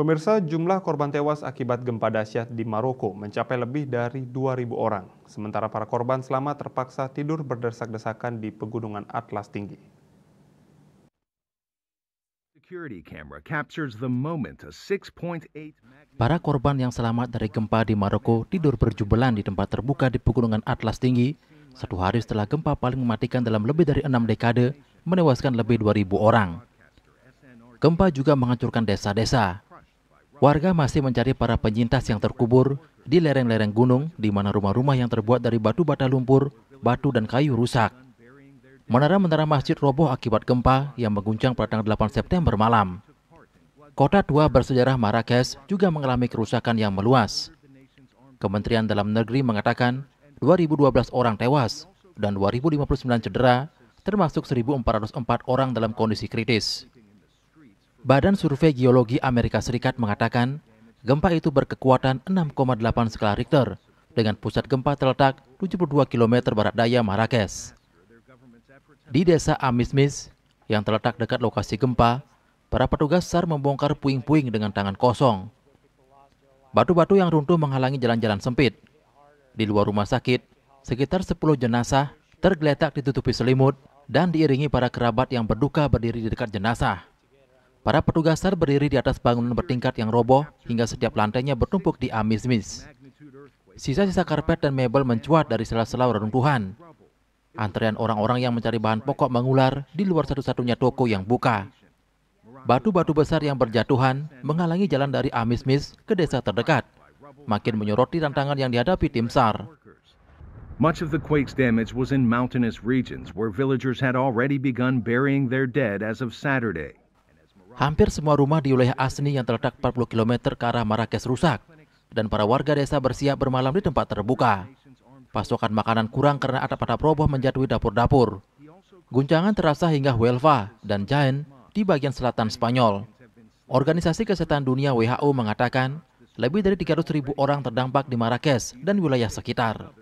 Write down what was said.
Pemirsa, jumlah korban tewas akibat gempa dahsyat di Maroko mencapai lebih dari 2.000 orang, sementara para korban selamat terpaksa tidur berdesak-desakan di pegunungan Atlas tinggi. Para korban yang selamat dari gempa di Maroko tidur berjubelan di tempat terbuka di pegunungan Atlas tinggi satu hari setelah gempa paling mematikan dalam lebih dari enam dekade menewaskan lebih 2.000 orang. Gempa juga menghancurkan desa-desa, Warga masih mencari para penyintas yang terkubur di lereng-lereng gunung di mana rumah-rumah yang terbuat dari batu bata lumpur, batu dan kayu rusak. Menara-menara masjid roboh akibat gempa yang mengguncang pada tanggal 8 September malam. Kota tua bersejarah Marrakesh juga mengalami kerusakan yang meluas. Kementerian Dalam Negeri mengatakan 2012 orang tewas dan 2059 cedera, termasuk 1404 orang dalam kondisi kritis. Badan Survei Geologi Amerika Serikat mengatakan gempa itu berkekuatan 6,8 skala Richter dengan pusat gempa terletak 72 km barat daya Marrakesh. Di desa Amismis yang terletak dekat lokasi gempa, para petugas SAR membongkar puing-puing dengan tangan kosong. Batu-batu yang runtuh menghalangi jalan-jalan sempit. Di luar rumah sakit, sekitar 10 jenazah tergeletak ditutupi selimut dan diiringi para kerabat yang berduka berdiri di dekat jenazah. Para petugas SAR berdiri di atas bangunan bertingkat yang roboh hingga setiap lantainya bertumpuk di amis-mis. Sisa-sisa karpet dan mebel mencuat dari sela-sela reruntuhan. Antrean orang-orang yang mencari bahan pokok mengular di luar satu-satunya toko yang buka. Batu-batu besar yang berjatuhan menghalangi jalan dari Amis-Mis ke desa terdekat, makin menyoroti tantangan yang dihadapi tim SAR. Much of the quake's damage was in mountainous regions where villagers had already begun burying their dead as of Saturday. Hampir semua rumah di wilayah Asni yang terletak 40 km ke arah Marrakesh rusak, dan para warga desa bersiap bermalam di tempat terbuka. Pasokan makanan kurang karena atap-atap roboh menjatuhi dapur-dapur. Guncangan terasa hingga Huelva dan Jaén di bagian selatan Spanyol. Organisasi Kesehatan Dunia WHO mengatakan lebih dari 300 orang terdampak di Marrakesh dan wilayah sekitar.